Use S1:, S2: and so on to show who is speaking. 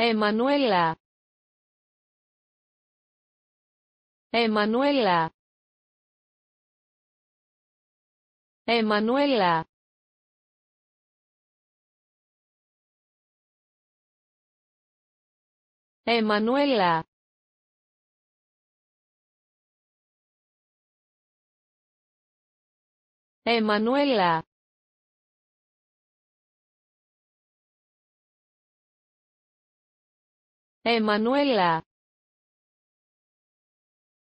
S1: Emanuela. Emanuela. Emanuela. Emanuela. Emanuela. Emanuela